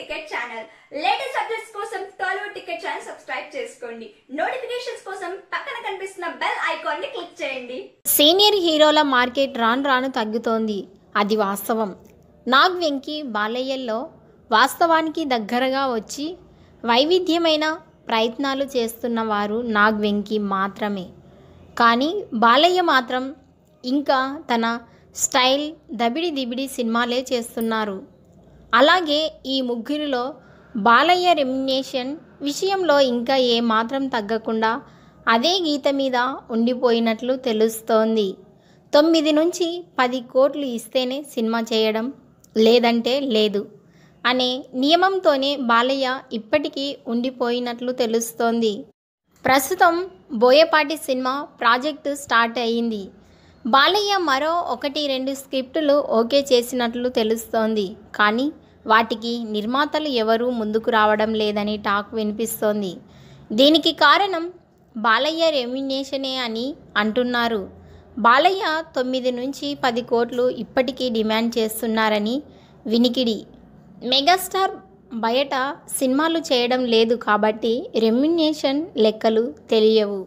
ticket channel latest updates కోసం Tollywood ticket channel subscribe చేసుకోండి notifications కోసం పక్కన కనిపిస్తున్న బెల్ ఐకాన్ ని క్లిక్ చేయండి సీనియర్ హీరోల మార్కెట్ రాను రాను తగ్గుతోంది అది వాస్తవం నాగ్ వెంకి బాలయ్యల్లో వాస్తవానికి దగ్గరగా వచ్చి వైవిధ్యమైన ప్రయత్నాలు చేస్తున్న వారు నాగ్ వెంకి మాత్రమే కానీ బాలయ్య మాత్రం ఇంకా తన స్టైల్ దబిడి దిబిడి సినిమాలే చేస్తున్నారు అలాగే ఈ ముగ్గురిలో బాలయ్య రెమ్యునేషన్ విషయంలో ఇంకా ఏమాత్రం తగ్గకుండా అదే గీత మీద ఉండిపోయినట్లు తెలుస్తోంది తొమ్మిది నుంచి పది కోట్లు ఇస్తేనే సినిమా చేయడం లేదంటే లేదు అనే నియమంతోనే బాలయ్య ఇప్పటికీ ఉండిపోయినట్లు తెలుస్తోంది ప్రస్తుతం బోయపాటి సినిమా ప్రాజెక్టు స్టార్ట్ అయ్యింది బాలయ్య మరో ఒకటి రెండు స్క్రిప్టులు ఓకే చేసినట్లు తెలుస్తోంది కానీ వాటికి నిర్మాతలు ఎవరూ ముందుకు రావడం లేదని టాక్ వినిపిస్తోంది దీనికి కారణం బాలయ్య రెమ్యునేషనే అని అంటున్నారు బాలయ్య తొమ్మిది నుంచి పది కోట్లు ఇప్పటికీ డిమాండ్ చేస్తున్నారని వినికిడి మెగాస్టార్ బయట సినిమాలు చేయడం లేదు కాబట్టి రెమ్యునేషన్ లెక్కలు తెలియవు